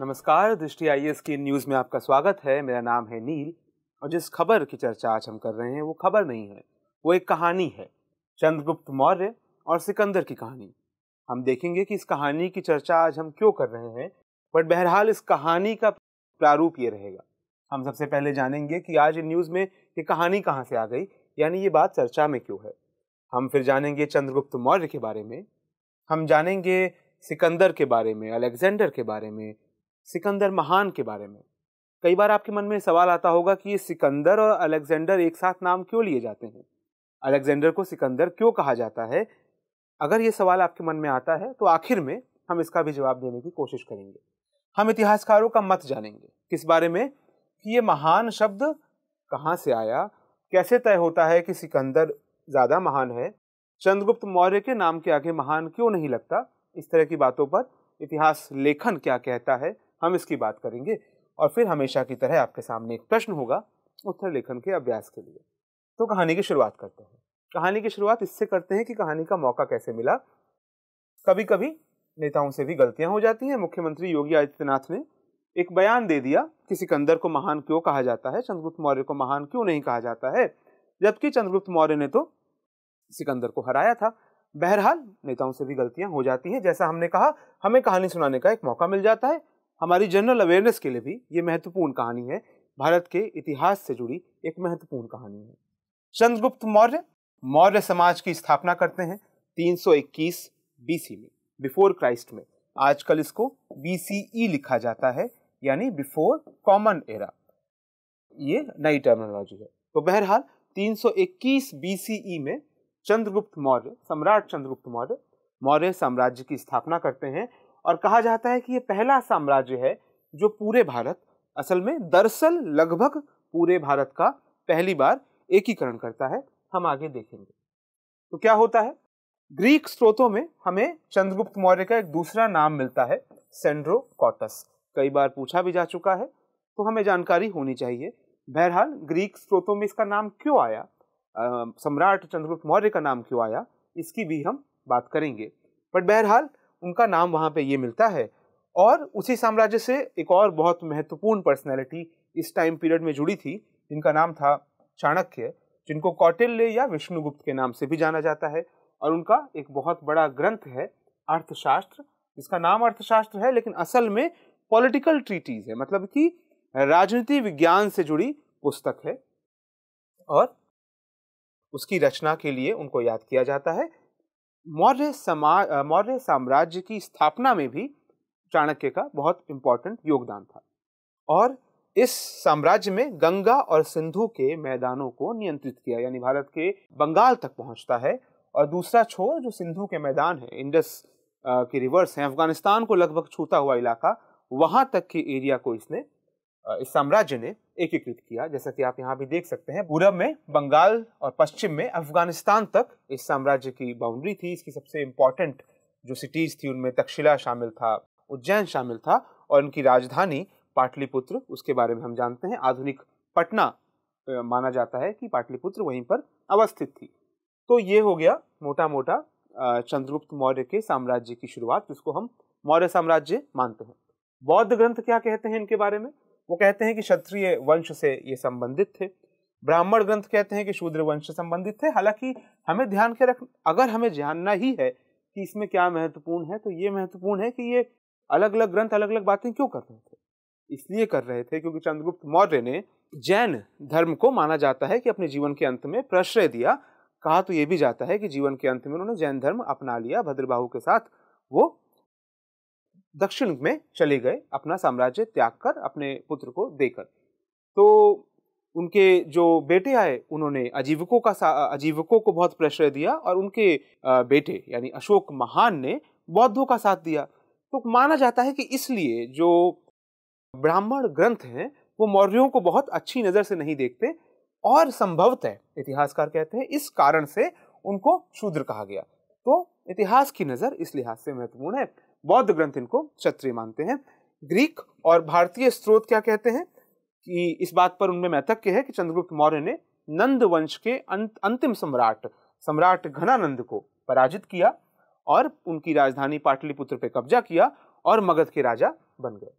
नमस्कार दृष्टि I S की न्यूज़ में आपका स्वागत है मेरा नाम है नील और जिस खबर की चर्चा आज हम कर रहे हैं वो खबर नहीं है वो एक कहानी है चंद्रगुप्त मौर्य और सिकंदर की कहानी हम देखेंगे कि इस कहानी की चर्चा आज हम क्यों कर रहे हैं बट बहरहाल इस कहानी का प्रारूप ये रहेगा हम सबसे पहले जानेंगे कि आज न्यूज़ में ये कहानी कहाँ से आ गई यानी ये बात चर्चा में क्यों है हम फिर जानेंगे चंद्रगुप्त मौर्य के बारे में हम जानेंगे सिकंदर के बारे में अलेक्जेंडर के बारे में सिकंदर महान के बारे में कई बार आपके मन में सवाल आता होगा कि ये सिकंदर और अलेक्जेंडर एक साथ नाम क्यों लिए जाते हैं अलेक्जेंडर को सिकंदर क्यों कहा जाता है अगर ये सवाल आपके मन में आता है तो आखिर में हम इसका भी जवाब देने की कोशिश करेंगे हम इतिहासकारों का मत जानेंगे किस बारे में कि ये महान शब्द कहाँ से आया कैसे तय होता है कि सिकंदर ज़्यादा महान है चंद्रगुप्त मौर्य के नाम के आगे महान क्यों नहीं लगता इस तरह की बातों पर इतिहास लेखन क्या कहता है हम इसकी बात करेंगे और फिर हमेशा की तरह आपके सामने एक प्रश्न होगा उत्तर लेखन के अभ्यास के लिए तो कहानी की शुरुआत करते हैं कहानी की शुरुआत इससे करते हैं कि कहानी का मौका कैसे मिला कभी कभी नेताओं से भी गलतियां हो जाती हैं मुख्यमंत्री योगी आदित्यनाथ ने एक बयान दे दिया कि सिकंदर को महान क्यों कहा जाता है चंद्रगुप्त मौर्य को महान क्यों नहीं कहा जाता है जबकि चंद्रगुप्त मौर्य ने तो सिकंदर को हराया था बहरहाल नेताओं से भी गलतियां हो जाती हैं जैसा हमने कहा हमें कहानी सुनाने का एक मौका मिल जाता है हमारी जनरल अवेयरनेस के लिए भी ये महत्वपूर्ण कहानी है भारत के इतिहास से जुड़ी एक महत्वपूर्ण कहानी है चंद्रगुप्त मौर्य मौर्य समाज की स्थापना करते हैं 321 बीसी में बिफोर क्राइस्ट में आजकल इसको बीसीई e लिखा जाता है यानी बिफोर कॉमन एरा ये नई टर्मिनोलॉजी है तो बहरहाल 321 बीसीई e में चंद्रगुप्त मौर्य सम्राट चंद्रगुप्त मौर्य मौर्य साम्राज्य की स्थापना करते हैं और कहा जाता है कि ये पहला साम्राज्य है जो पूरे भारत असल में दरअसल लगभग पूरे भारत का पहली बार एकीकरण करता है हम आगे देखेंगे तो क्या होता है ग्रीक स्रोतों में हमें चंद्रगुप्त मौर्य का एक दूसरा नाम मिलता है सेंड्रोकॉटस कई बार पूछा भी जा चुका है तो हमें जानकारी होनी चाहिए बहरहाल ग्रीक स्रोतों में इसका नाम क्यों आया सम्राट चंद्रगुप्त मौर्य का नाम क्यों आया इसकी भी हम बात करेंगे बट बहरहाल उनका नाम वहाँ पे ये मिलता है और उसी साम्राज्य से एक और बहुत महत्वपूर्ण पर्सनैलिटी इस टाइम पीरियड में जुड़ी थी जिनका नाम था चाणक्य जिनको कौटिल्य या विष्णुगुप्त के नाम से भी जाना जाता है और उनका एक बहुत बड़ा ग्रंथ है अर्थशास्त्र जिसका नाम अर्थशास्त्र है लेकिन असल में पॉलिटिकल ट्रीटीज़ है मतलब कि राजनीति विज्ञान से जुड़ी पुस्तक है और उसकी रचना के लिए उनको याद किया जाता है मौर्य समाज मौर्य साम्राज्य की स्थापना में भी चाणक्य का बहुत इंपॉर्टेंट योगदान था और इस साम्राज्य में गंगा और सिंधु के मैदानों को नियंत्रित किया यानी भारत के बंगाल तक पहुंचता है और दूसरा छोर जो सिंधु के मैदान है इंडस के रिवर्स हैं अफगानिस्तान को लगभग छूता हुआ इलाका वहां तक के एरिया को इसने इस साम्राज्य ने एकीकृत किया जैसा कि आप यहाँ भी देख सकते हैं पूरब में बंगाल और पश्चिम में अफगानिस्तान तक इस साम्राज्य की बाउंड्री थी इसकी सबसे इम्पॉर्टेंट जो सिटीज थी उनमें तक्षशिला शामिल था उज्जैन शामिल था और इनकी राजधानी पाटलिपुत्र उसके बारे में हम जानते हैं आधुनिक पटना माना जाता है कि पाटलिपुत्र वहीं पर अवस्थित थी तो ये हो गया मोटा मोटा चंद्रगुप्त मौर्य के साम्राज्य की शुरुआत जिसको हम मौर्य साम्राज्य मानते हैं बौद्ध ग्रंथ क्या कहते हैं इनके बारे में वो कहते हैं कि क्षत्रिय वंश से ये संबंधित थे ब्राह्मण ग्रंथ कहते हैं कि शूद्र वंश से संबंधित थे हालांकि हमें ध्यान के रख अगर हमें जानना ही है कि इसमें क्या महत्वपूर्ण है तो ये महत्वपूर्ण है कि ये अलग अलग ग्रंथ अलग अलग बातें क्यों कर रहे थे इसलिए कर रहे थे क्योंकि चंद्रगुप्त मौर्य ने जैन धर्म को माना जाता है कि अपने जीवन के अंत में प्रश्रय दिया कहा तो ये भी जाता है कि जीवन के अंत में उन्होंने जैन धर्म अपना लिया भद्रबाहू के साथ वो दक्षिण में चले गए अपना साम्राज्य त्याग कर अपने पुत्र को देकर तो उनके जो बेटे आए उन्होंने आजीवकों का आजीवकों को बहुत प्रेशर दिया और उनके बेटे यानी अशोक महान ने बौद्धों का साथ दिया तो माना जाता है कि इसलिए जो ब्राह्मण ग्रंथ हैं वो मौर्यों को बहुत अच्छी नज़र से नहीं देखते और संभवतः इतिहासकार कहते हैं इस कारण से उनको शूद्र कहा गया तो इतिहास की नज़र इस लिहाज से महत्वपूर्ण है बौद्ध ग्रंथ इनको क्षत्रिय मानते हैं ग्रीक और भारतीय स्रोत क्या कहते हैं कि इस बात पर उनमें मैथक है कि चंद्रगुप्त मौर्य ने नंद वंश के अंत, अंतिम सम्राट सम्राट घनानंद को पराजित किया और उनकी राजधानी पाटलिपुत्र पर कब्जा किया और मगध के राजा बन गए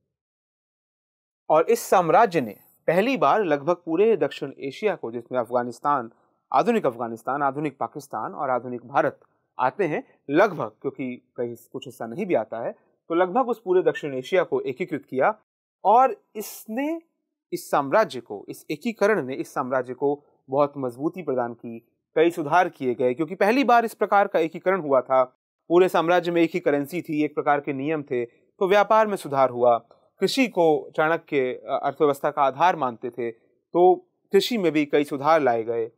और इस साम्राज्य ने पहली बार लगभग पूरे दक्षिण एशिया को जिसमें अफगानिस्तान आधुनिक अफगानिस्तान आधुनिक पाकिस्तान और आधुनिक भारत आते हैं लगभग क्योंकि कहीं कुछ हिस्सा नहीं भी आता है तो लगभग उस पूरे दक्षिण एशिया को एकीकृत किया और इसने इस साम्राज्य को इस एकीकरण ने इस साम्राज्य को बहुत मजबूती प्रदान की कई सुधार किए गए क्योंकि पहली बार इस प्रकार का एकीकरण हुआ था पूरे साम्राज्य में एक ही करेंसी थी एक प्रकार के नियम थे तो व्यापार में सुधार हुआ कृषि को चाणक्य अर्थव्यवस्था का आधार मानते थे तो कृषि में भी कई सुधार लाए गए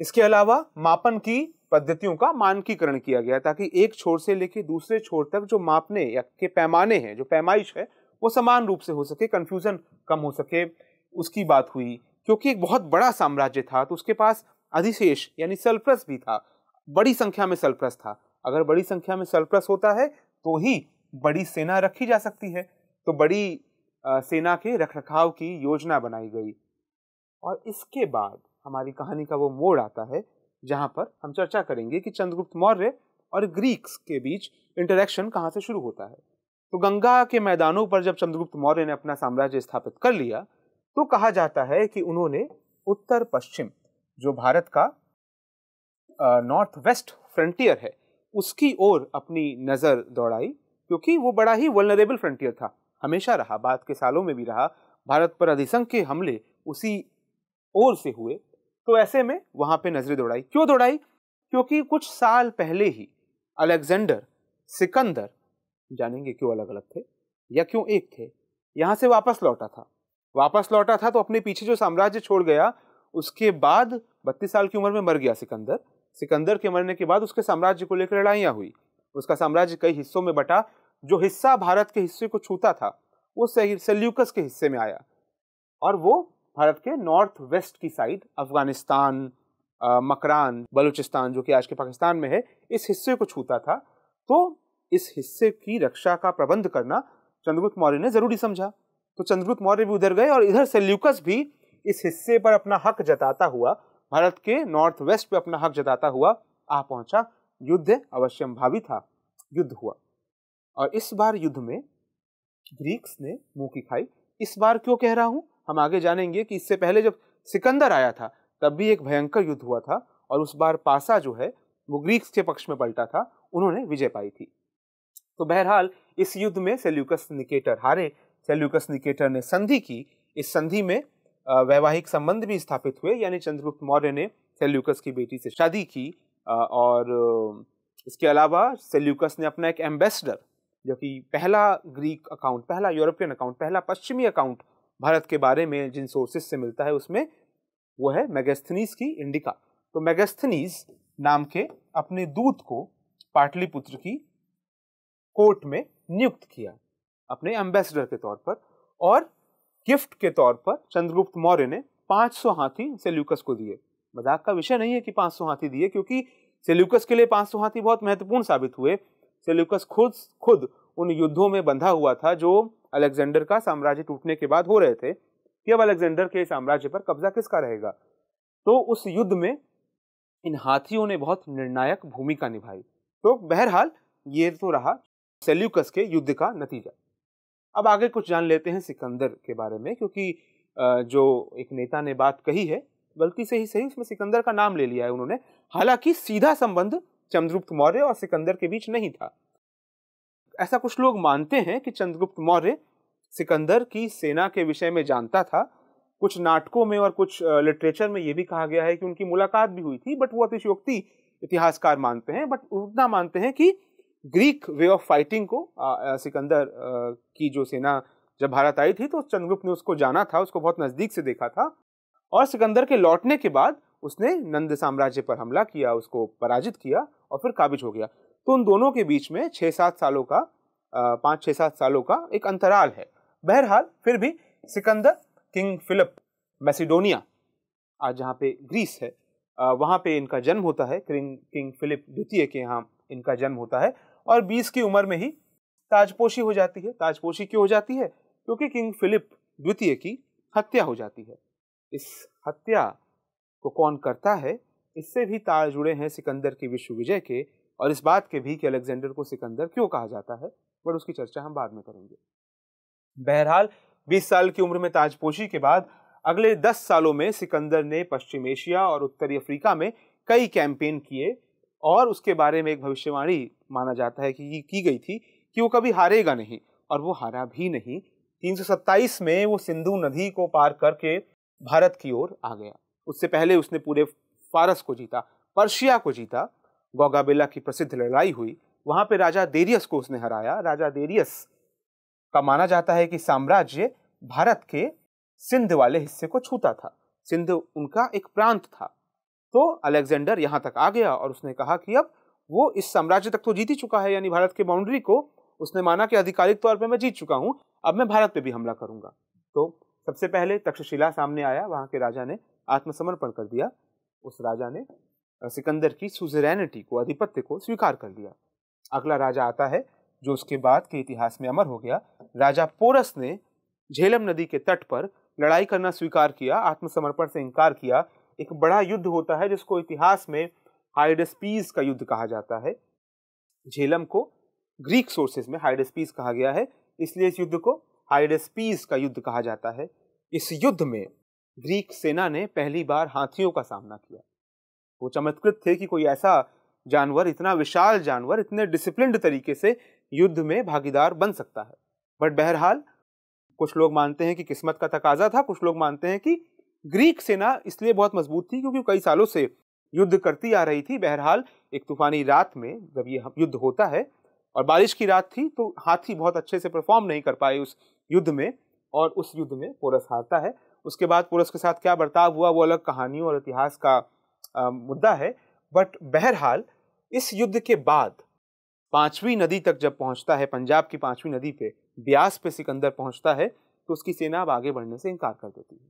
इसके अलावा मापन की पद्धतियों का मानकीकरण किया गया ताकि एक छोर से लेकर दूसरे छोर तक जो मापने या के पैमाने हैं जो पैमाइश है वो समान रूप से हो सके कन्फ्यूज़न कम हो सके उसकी बात हुई क्योंकि एक बहुत बड़ा साम्राज्य था तो उसके पास अधिशेष यानी सल्प्रस भी था बड़ी संख्या में सल्प्रस था अगर बड़ी संख्या में सल्प्रस होता है तो ही बड़ी सेना रखी जा सकती है तो बड़ी सेना के रखरखाव की योजना बनाई गई और इसके बाद हमारी कहानी का वो मोड़ आता है जहां पर हम चर्चा करेंगे कि चंद्रगुप्त मौर्य और ग्रीक्स के बीच इंटरेक्शन कहाँ से शुरू होता है तो गंगा के मैदानों पर जब चंद्रगुप्त मौर्य ने अपना साम्राज्य स्थापित कर लिया तो कहा जाता है कि उन्होंने उत्तर पश्चिम जो भारत का नॉर्थ वेस्ट फ्रंटियर है उसकी ओर अपनी नज़र दौड़ाई क्योंकि वो बड़ा ही वलनरेबल फ्रंटियर था हमेशा रहा बाद के सालों में भी रहा भारत पर अधिसंख्य हमले उसी ओर से हुए तो ऐसे में वहाँ पे नजरें दौड़ाई क्यों दौड़ाई क्योंकि कुछ साल पहले ही अलेक्जेंडर सिकंदर जानेंगे क्यों अलग अलग थे या क्यों एक थे यहाँ से वापस लौटा था वापस लौटा था तो अपने पीछे जो साम्राज्य छोड़ गया उसके बाद बत्तीस साल की उम्र में मर गया सिकंदर सिकंदर के मरने के बाद उसके साम्राज्य को लेकर लड़ाइयाँ हुई उसका साम्राज्य कई हिस्सों में बटा जो हिस्सा भारत के हिस्से को छूता था वो सेल्यूकस के हिस्से में आया और वो भारत के नॉर्थ वेस्ट की साइड अफगानिस्तान मकरान बलूचिस्तान जो कि आज के पाकिस्तान में है इस हिस्से को छूता था तो इस हिस्से की रक्षा का प्रबंध करना चंद्रगुप्त मौर्य ने जरूरी समझा तो चंद्रगुप्त मौर्य भी उधर गए और इधर सेल्यूकस भी इस हिस्से पर अपना हक जताता हुआ भारत के नॉर्थ वेस्ट पर अपना हक जताता हुआ आ पहुंचा युद्ध अवश्य भावी था युद्ध हुआ और इस बार युद्ध में ग्रीक्स ने मुंह की खाई इस बार क्यों कह रहा हूँ हम आगे जानेंगे कि इससे पहले जब सिकंदर आया था तब भी एक भयंकर युद्ध हुआ था और उस बार पासा जो है वो ग्रीक्स के पक्ष में पलटा था उन्होंने विजय पाई थी तो बहरहाल इस युद्ध में सेल्यूकस निकेटर हारे सेल्यूकस निकेटर ने संधि की इस संधि में वैवाहिक संबंध भी स्थापित हुए यानी चंद्रगुप्त मौर्य ने सेल्यूकस की बेटी से शादी की और इसके अलावा सेल्यूकस ने अपना एक एम्बेसडर जो कि पहला ग्रीक अकाउंट पहला यूरोपियन अकाउंट पहला पश्चिमी अकाउंट भारत के बारे में जिन सोर्सेस से मिलता है उसमें वो है मेगस्थनीज की इंडिका तो मेगस्थनीज नाम के अपने दूत को पाटलिपुत्र की कोर्ट में नियुक्त किया अपने एम्बेसडर के तौर पर और गिफ्ट के तौर पर चंद्रगुप्त मौर्य ने 500 हाथी सेल्यूकस को दिए मजाक का विषय नहीं है कि 500 हाथी दिए क्योंकि सेल्यूकस के लिए 500 हाथी बहुत महत्वपूर्ण साबित हुए सेल्यूकस खुद खुद उन युद्धों में बंधा हुआ था जो अलेक्जेंडर का साम्राज्य टूटने के बाद हो रहे थे कि अब अलेक्जेंडर के साम्राज्य पर कब्जा किसका रहेगा तो उस युद्ध में इन हाथियों ने बहुत निर्णायक भूमिका निभाई तो बहरहाल ये तो रहा सेल्यूकस के युद्ध का नतीजा अब आगे कुछ जान लेते हैं सिकंदर के बारे में क्योंकि जो एक नेता ने बात कही है गलती से ही सही उसमें सिकंदर का नाम ले लिया है उन्होंने हालांकि सीधा संबंध चंद्रगुप्त मौर्य और सिकंदर के बीच नहीं था ऐसा कुछ लोग मानते हैं कि चंद्रगुप्त मौर्य सिकंदर की सेना के विषय में जानता था कुछ नाटकों में और कुछ लिटरेचर में यह भी कहा गया है कि उनकी मुलाकात भी हुई थी बट वो अतिशयोक्ति इतिहासकार मानते हैं बट उतना मानते हैं कि ग्रीक वे ऑफ फाइटिंग को आ, आ, सिकंदर आ, की जो सेना जब भारत आई थी तो चंद्रगुप्त ने उसको जाना था उसको बहुत नज़दीक से देखा था और सिकंदर के लौटने के बाद उसने नंद साम्राज्य पर हमला किया उसको पराजित किया और फिर काबिज हो गया तो उन दोनों के बीच में छः सात सालों का पाँच छः सात सालों का एक अंतराल है बहरहाल फिर भी सिकंदर किंग फिलिप मैसिडोनिया आज जहाँ पे ग्रीस है वहाँ पे इनका जन्म होता है किंग किंग फिलिप द्वितीय के यहाँ इनका जन्म होता है और बीस की उम्र में ही ताजपोशी हो जाती है ताजपोशी क्यों हो जाती है क्योंकि किंग फिलिप द्वितीय की हत्या हो जाती है इस हत्या को कौन करता है इससे भी तार जुड़े हैं सिकंदर की विश्व विजय के और इस बात के भी कि अलेक्जेंडर को सिकंदर क्यों कहा जाता है बट उसकी चर्चा हम बाद में करेंगे बहरहाल 20 साल की उम्र में ताजपोशी के बाद अगले 10 सालों में सिकंदर ने पश्चिम एशिया और उत्तरी अफ्रीका में कई कैंपेन किए और उसके बारे में एक भविष्यवाणी माना जाता है कि की गई थी कि वो कभी हारेगा नहीं और वो हारा भी नहीं तीन में वो सिंधु नदी को पार करके भारत की ओर आ गया उससे पहले उसने पूरे फारस को जीता पर्शिया को जीता गोगाबेला की प्रसिद्ध लड़ाई हुई वहाँ पे राजा देरियस को उसने हराया राजा देरियस का माना जाता है कि साम्राज्य भारत के सिंध वाले हिस्से को छूता था सिंध उनका एक प्रांत था तो अलेक्जेंडर यहाँ तक आ गया और उसने कहा कि अब वो इस साम्राज्य तक तो जीत ही चुका है यानी भारत के बाउंड्री को उसने माना कि आधिकारिक तौर पर मैं जीत चुका हूँ अब मैं भारत पे भी हमला करूँगा तो सबसे पहले तक्षशिला सामने आया वहाँ के राजा ने आत्मसमर्पण कर दिया उस राजा ने सिकंदर की सुजरैनिटी को आधिपत्य को स्वीकार कर लिया अगला राजा आता है जो उसके बाद के इतिहास में अमर हो गया राजा पोरस ने झेलम नदी के तट पर लड़ाई करना स्वीकार किया आत्मसमर्पण से इनकार किया एक बड़ा युद्ध होता है जिसको इतिहास में हाइडस्पीज का युद्ध कहा जाता है झेलम को ग्रीक सोर्सेज में हाइडस्पीज कहा गया है इसलिए इस युद्ध को हाइडस्पीज का युद्ध कहा जाता है इस युद्ध में ग्रीक सेना ने पहली बार हाथियों का सामना किया वो चमत्कृत थे कि कोई ऐसा जानवर इतना विशाल जानवर इतने डिसिप्लिन्ड तरीके से युद्ध में भागीदार बन सकता है बट बहरहाल कुछ लोग मानते हैं कि किस्मत का तकाजा था कुछ लोग मानते हैं कि ग्रीक सेना इसलिए बहुत मजबूत थी क्योंकि कई सालों से युद्ध करती आ रही थी बहरहाल एक तूफानी रात में जब ये युद्ध होता है और बारिश की रात थी तो हाथी बहुत अच्छे से परफॉर्म नहीं कर पाए उस युद्ध में और उस युद्ध में पोरस हारता है उसके बाद पुरुष के साथ क्या बर्ताव हुआ वो अलग कहानियों और इतिहास का आ, मुद्दा है बट बहरहाल इस युद्ध के बाद पांचवी नदी तक जब पहुंचता है पंजाब की पांचवी नदी पे ब्यास पे सिकंदर पहुंचता है तो उसकी सेना अब आगे बढ़ने से इनकार कर देती है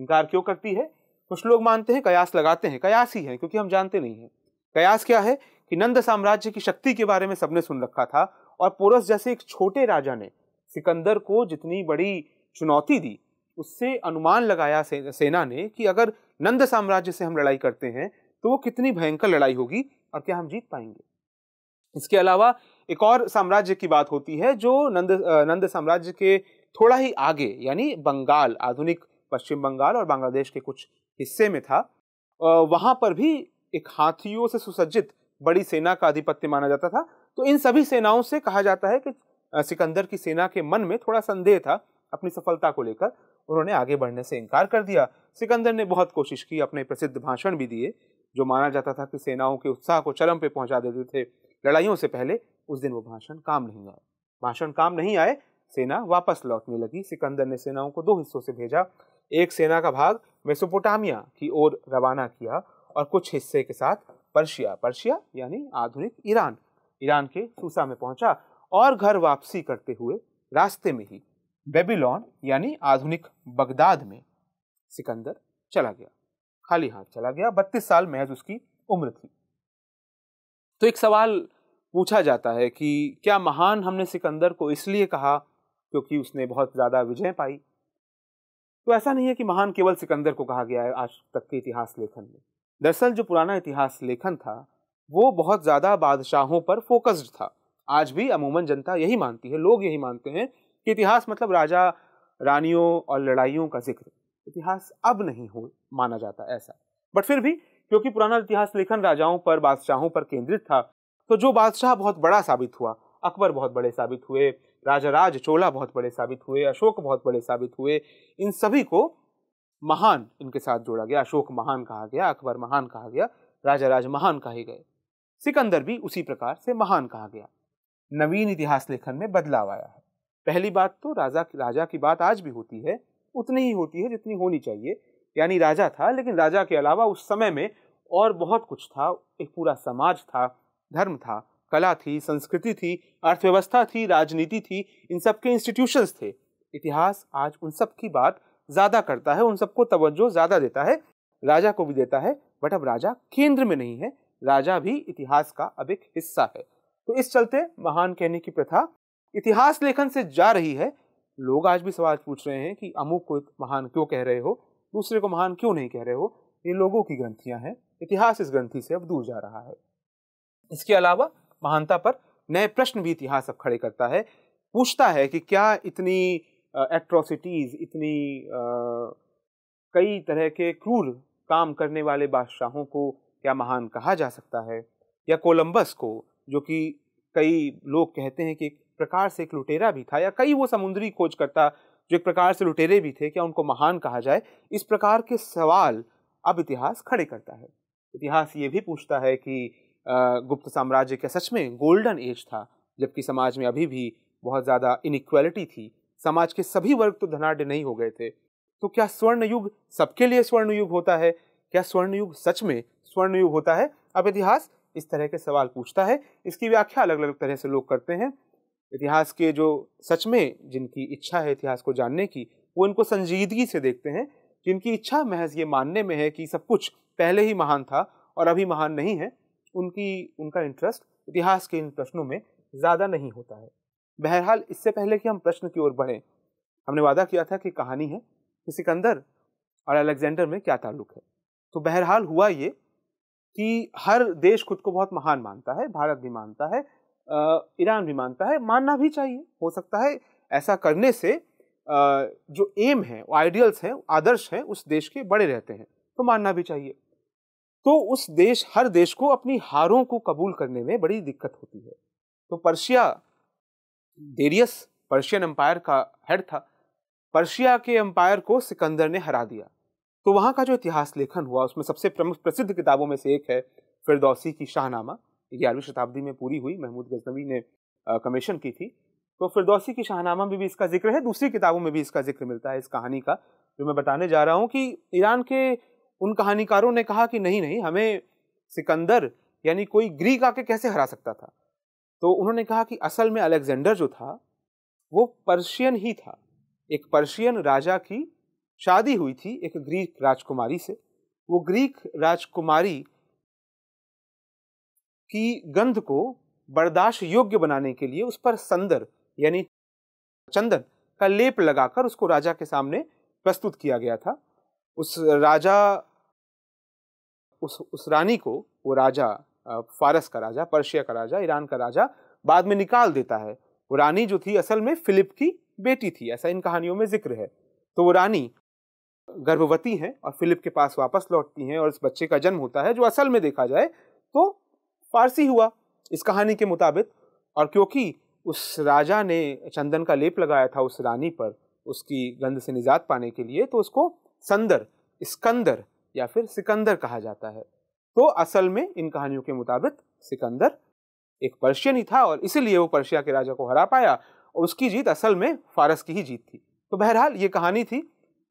इनकार क्यों करती है कुछ लोग मानते हैं कयास लगाते हैं कयास ही है क्योंकि हम जानते नहीं हैं कयास क्या है कि नंद साम्राज्य की शक्ति के बारे में सबने सुन रखा था और पोरस जैसे एक छोटे राजा ने सिकंदर को जितनी बड़ी चुनौती दी उससे अनुमान लगाया से, सेना ने कि अगर नंद साम्राज्य से हम लड़ाई करते हैं तो वो कितनी भयंकर लड़ाई होगी और क्या हम जीत पाएंगे इसके अलावा एक और साम्राज्य की बात होती है जो नंद नंद साम्राज्य के थोड़ा ही आगे यानी बंगाल आधुनिक पश्चिम बंगाल और बांग्लादेश के कुछ हिस्से में था वहाँ पर भी एक हाथियों से सुसज्जित बड़ी सेना का आधिपत्य माना जाता था तो इन सभी सेनाओं से कहा जाता है कि सिकंदर की सेना के मन में थोड़ा संदेह था अपनी सफलता को लेकर उन्होंने आगे बढ़ने से इनकार कर दिया सिकंदर ने बहुत कोशिश की अपने प्रसिद्ध भाषण भी दिए जो माना जाता था कि सेनाओं के उत्साह को चरम पे पहुंचा देते थे लड़ाइयों से पहले उस दिन वो भाषण काम नहीं आए भाषण काम नहीं आए सेना वापस लौटने लगी सिकंदर ने सेनाओं को दो हिस्सों से भेजा एक सेना का भाग मेसोपोटामिया की ओर रवाना किया और कुछ हिस्से के साथ पर्शिया पर्शिया यानी आधुनिक ईरान ईरान के सूसा में पहुंचा और घर वापसी करते हुए रास्ते में ही बेबीलोन यानी आधुनिक बगदाद में सिकंदर चला गया खाली हाथ चला गया बत्तीस साल महज उसकी उम्र थी तो एक सवाल पूछा जाता है कि क्या महान हमने सिकंदर को इसलिए कहा क्योंकि उसने बहुत ज़्यादा विजय पाई तो ऐसा नहीं है कि महान केवल सिकंदर को कहा गया है आज तक के इतिहास लेखन में दरअसल जो पुराना इतिहास लेखन था वो बहुत ज़्यादा बादशाहों पर फोकस्ड था आज भी अमूमन जनता यही मानती है लोग यही मानते हैं कि इतिहास मतलब राजा रानियों और लड़ाइयों का जिक्र इतिहास अब नहीं हो माना जाता ऐसा बट फिर भी क्योंकि पुराना इतिहास लेखन राजाओं पर बादशाहों पर केंद्रित था तो जो बादशाह बहुत बड़ा साबित हुआ अकबर बहुत बड़े साबित हुए राजा राज चोला बहुत बड़े साबित हुए अशोक बहुत बड़े साबित हुए इन सभी को महान इनके साथ जोड़ा गया अशोक महान कहा गया अकबर महान कहा गया राजा राज महान कहे गए सिकंदर भी उसी प्रकार से महान कहा गया नवीन इतिहास लेखन में बदलाव आया है पहली बात तो राजा राजा की बात आज भी होती है उतनी ही होती है जितनी होनी चाहिए यानी राजा था लेकिन राजा के अलावा उस समय में और बहुत कुछ था एक पूरा समाज था धर्म था कला थी संस्कृति थी अर्थव्यवस्था थी राजनीति थी इन सब के इंस्टीट्यूशंस थे इतिहास आज उन सब की बात ज़्यादा करता है उन सबको तवज्जो ज़्यादा देता है राजा को भी देता है बट अब राजा केंद्र में नहीं है राजा भी इतिहास का अब एक हिस्सा है तो इस चलते महान कहने की प्रथा इतिहास लेखन से जा रही है लोग आज भी सवाल पूछ रहे हैं कि अमुक को महान क्यों कह रहे हो दूसरे को महान क्यों नहीं कह रहे हो ये लोगों की ग्रंथियां हैं इतिहास इस ग्रंथि से अब दूर जा रहा है इसके अलावा महानता पर नए प्रश्न भी इतिहास अब खड़े करता है पूछता है कि क्या इतनी एट्रोसिटीज़ इतनी आ, कई तरह के क्रूर काम करने वाले बादशाहों को क्या महान कहा जा सकता है या कोलंबस को जो कि कई लोग कहते हैं कि प्रकार से एक लुटेरा भी था या कई वो समुद्री खोजकर्ता जो एक प्रकार से लुटेरे भी थे क्या उनको महान कहा जाए इस प्रकार के सवाल अब इतिहास खड़े करता है इतिहास ये भी पूछता है कि गुप्त साम्राज्य क्या सच में गोल्डन एज था जबकि समाज में अभी भी बहुत ज़्यादा इनक्वालिटी थी समाज के सभी वर्ग तो धनाढ़ नहीं हो गए थे तो क्या स्वर्ण युग सबके लिए स्वर्ण युग होता है क्या स्वर्ण युग सच में स्वर्ण युग होता है अब इतिहास इस तरह के सवाल पूछता है इसकी व्याख्या अलग अलग तरह से लोग करते हैं इतिहास के जो सच में जिनकी इच्छा है इतिहास को जानने की वो इनको संजीदगी से देखते हैं जिनकी इच्छा महज ये मानने में है कि सब कुछ पहले ही महान था और अभी महान नहीं है उनकी उनका इंटरेस्ट इतिहास के इन प्रश्नों में ज़्यादा नहीं होता है बहरहाल इससे पहले कि हम प्रश्न की ओर बढ़ें हमने वादा किया था कि कहानी है कि सिकंदर और अलेक्जेंडर में क्या ताल्लुक है तो बहरहाल हुआ ये कि हर देश खुद को बहुत महान मानता है भारत भी मानता है ईरान भी मानता है मानना भी चाहिए हो सकता है ऐसा करने से जो एम है आइडियल्स हैं आदर्श हैं उस देश के बड़े रहते हैं तो मानना भी चाहिए तो उस देश हर देश को अपनी हारों को कबूल करने में बड़ी दिक्कत होती है तो पर्शिया डेरियस पर्शियन एम्पायर का हेड था पर्शिया के एम्पायर को सिकंदर ने हरा दिया तो वहाँ का जो इतिहास लेखन हुआ उसमें सबसे प्रमुख प्रसिद्ध किताबों में से एक है फिरदौसी की शाहनामा ग्यारहवीं शताब्दी में पूरी हुई महमूद गजनवी ने कमीशन की थी तो फिरदौसी की शाहनामा में भी इसका जिक्र है दूसरी किताबों में भी इसका जिक्र मिलता है इस कहानी का जो मैं बताने जा रहा हूँ कि ईरान के उन कहानीकारों ने कहा कि नहीं नहीं हमें सिकंदर यानी कोई ग्रीक आके कैसे हरा सकता था तो उन्होंने कहा कि असल में अलेक्जेंडर जो था वो पर्शियन ही था एक पर्शियन राजा की शादी हुई थी एक ग्रीक राजकुमारी से वो ग्रीक राजकुमारी की गंध को बर्दाश्त योग्य बनाने के लिए उस पर संदर यानी चंदन का लेप लगाकर उसको राजा के सामने प्रस्तुत किया गया था उस राजा उस उस रानी को वो राजा फारस का राजा पर्शिया का राजा ईरान का राजा बाद में निकाल देता है वो रानी जो थी असल में फिलिप की बेटी थी ऐसा इन कहानियों में जिक्र है तो वो रानी गर्भवती हैं और फिलिप के पास वापस लौटती हैं और इस बच्चे का जन्म होता है जो असल में देखा जाए तो फारसी हुआ इस कहानी के मुताबिक और क्योंकि उस राजा ने चंदन का लेप लगाया था उस रानी पर उसकी गंध से निजात पाने के लिए तो उसको संदर स्कंदर या फिर सिकंदर कहा जाता है तो असल में इन कहानियों के मुताबिक सिकंदर एक पर्शियन ही था और इसीलिए वो पर्शिया के राजा को हरा पाया और उसकी जीत असल में फारस की ही जीत थी तो बहरहाल ये कहानी थी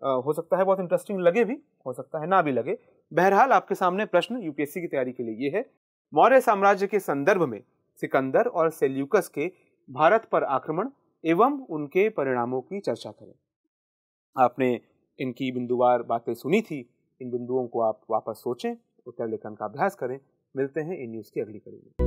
आ, हो सकता है बहुत इंटरेस्टिंग लगे भी हो सकता है ना भी लगे बहरहाल आपके सामने प्रश्न यूपीएससी की तैयारी के लिए ये है मौर्य साम्राज्य के संदर्भ में सिकंदर और सेल्यूकस के भारत पर आक्रमण एवं उनके परिणामों की चर्चा करें आपने इनकी बिंदुवार बातें सुनी थी इन बिंदुओं को आप वापस सोचें उत्तर लेखन का अभ्यास करें मिलते हैं इन न्यूज़ की अगली कड़ी में